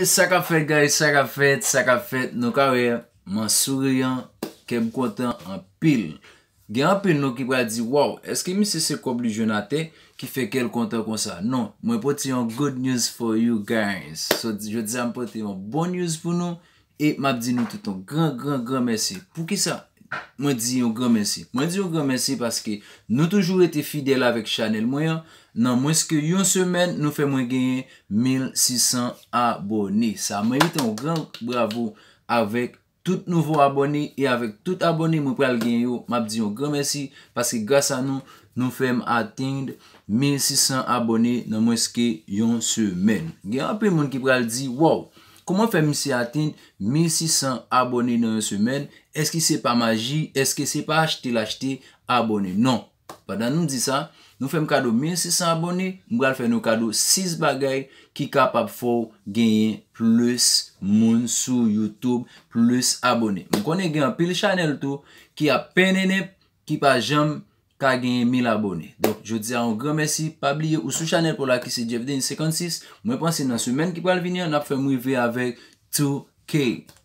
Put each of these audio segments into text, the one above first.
E sak a fèt guys, sak a fèt, sak a fèt, nou ka wè, man sou riyan, kem kontan an pil. Gen an pil nou ki wè a di, waw, eske mi se se kobli Jonathan ki fè kel kontan kon sa? Non, mwen pote yon good news for you guys. So, je dize mwen pote yon bon news pou nou, e map di nou touton. Gran, gran, gran mersi. Pou ki sa? Mwen di yon gran mersi. Mwen di yon gran mersi paske nou toujou ete fidel avek chanel mwen ya. Nan mwen ske yon semen nou fe mwen genye 1600 abone. Sa mwen yote yon gran bravo avek tout nouvo abone. E avek tout abone mwen pral genye yo. Mwen di yon gran mersi paske grasa nou nou fe mwen atingde 1600 abone nan mwen ske yon semen. Genye apen mwen ki pral di wow. Kouman fèm msi atin 1600 abonè nan yon semen, eske se pa maji, eske se pa achete lachete abonè? Non, padan nou mdi sa, nou fèm kado 1600 abonè, mwen fèm nou kado 6 bagay ki kapap fou genyen plus moun sou YouTube plus abonè. Mwen konen genyen pil chanel tou ki apenene, ki pa jem abonè. ka genye 1000 abonè. Dok, jwè dè zè an grè mèsi, pabliye ou sou chanel pou la ki se jevde in sekonsis, mwen pwansè nan sou men ki pwal vini, an ap fè mou yve avèk 2K.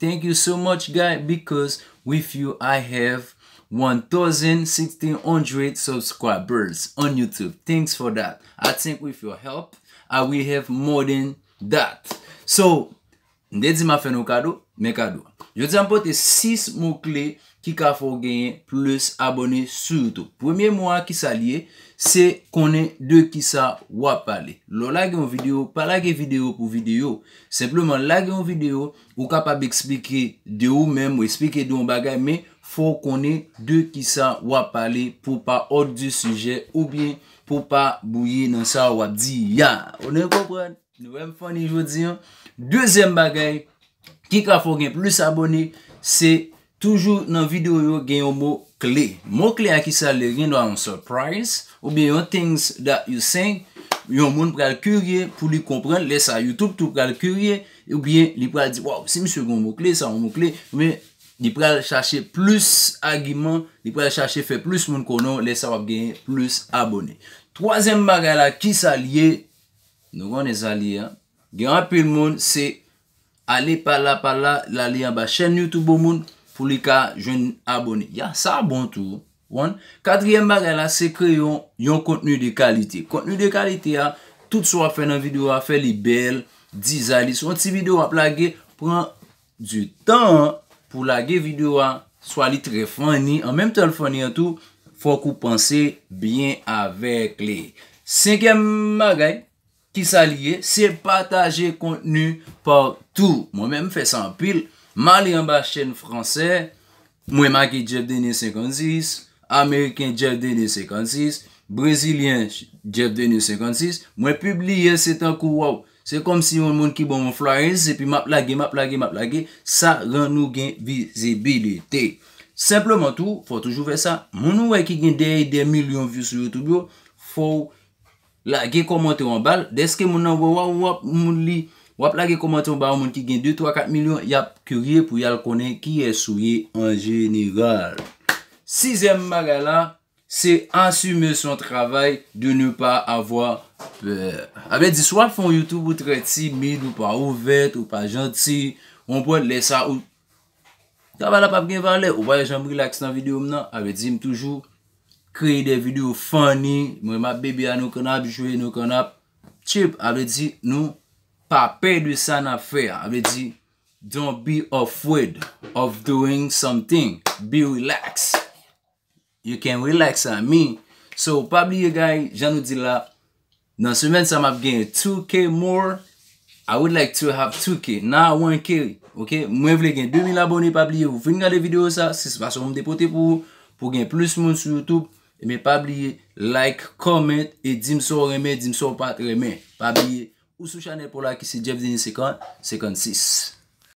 Thank you so much guy, because with you I have 1,600 subscribers on YouTube. Thanks for that. I thank you with your help, and we have more than that. So, dè zè ma fè nou kado, me kado. Jwè dè zè an pote 6 mou kli, ki ka fò gèyen plus abonè surtout. Premye mwa ki sa liye, se konè de ki sa wap pale. Lo lage yon video, pa lage video pou video, sepleman lage yon video, ou kapab eksplike de ou men, ou eksplike de ou bagay, me fò konè de ki sa wap pale, pou pa ordi suje, ou bien pou pa bouye nan sa wap di. Ya! O ne kompren? Nou em fò ni jwodiyon. Dezem bagay, ki ka fò gèyen plus abonè, se konè, Toujou nan videyo yo gen yon mou kle. Mou kle a ki sa le gen do an surprise. Ou biye yon things that you sing. Yon moun pral kurye pou li kompren. Lesa YouTube tou pral kurye. Ou biye li pral di waw si msou yon mou kle. Sa yon mou kle. Mwen li pral chache plus agiman. Li pral chache fe plus moun konon. Lesa wap gen plus abone. Troazen baga la ki sa le. Nou kon ne zali ya. Gen apil moun se. Ale pala pala. La li yon ba chen YouTube moun. pou li ka jen abonè. Ya sa bon tou. Kadriyèm bagay la, se kè yon yon kontenu de kalite. Kontenu de kalite a, tout sou a fè nan videwa, fè li bel, dizali. Son ti videwa plage, pran du tan pou lage videwa swa li tre fany. An menm tel fany an tou, fò kou pansè bien avèk li. Sengyèm bagay ki sa liye, se pataje kontenu pò tou. Mwen menm fè san pil, Ma li an ba chen franse, mwen ma ki jev denye 56, ameriken jev denye 56, brezilien jev denye 56, mwen publiye setan kou waw. Se kom si yon moun ki bon moun flarenze, se pi map lage, map lage, map lage, sa ran nou gen vizibilite. Simpleman tou, fò toujou fè sa, moun nou wè ki gen dey dey milyon vyo sou YouTube yo, fò lage komante wan bal, deske moun nan waw wap moun li... Wap lage komantyon ba ou moun ki gen 2, 3, 4 milyon, yap kurye pou yal konen ki esoye an jeniral. Sizem magala, se ansume son travay de nou pa avwa pe. Ave di swa fon Youtube ou tre timid ou pa ouvet ou pa janti, ou mwen lese a ou. Kwa wala pap gen valen, ou waya janmri laks nan videou mnen, ave di m toujou kreye de videou fany, mwen ma bebe a nou konap, jwe nou konap. Chep, ave di nou fany. pa pe dwi san a fe a, ap li di, don't be afraid of doing something, be relax, you can relax a mi, so pa bliye guy, jan nou di la, nan semen sa ma ap genye 2k more, I would like to have 2k, na 1k, mwen vle genye 2000 abonye, pa bliye, ou fin ka de video sa, si se baso m depote pou, pou genye plus moun sou Youtube, me pa bliye, like, comment, e di m so reme, di m so patreme, pa bliye, Ou sou chanel pou la ki si Jevzine Sekon, Sekon 6.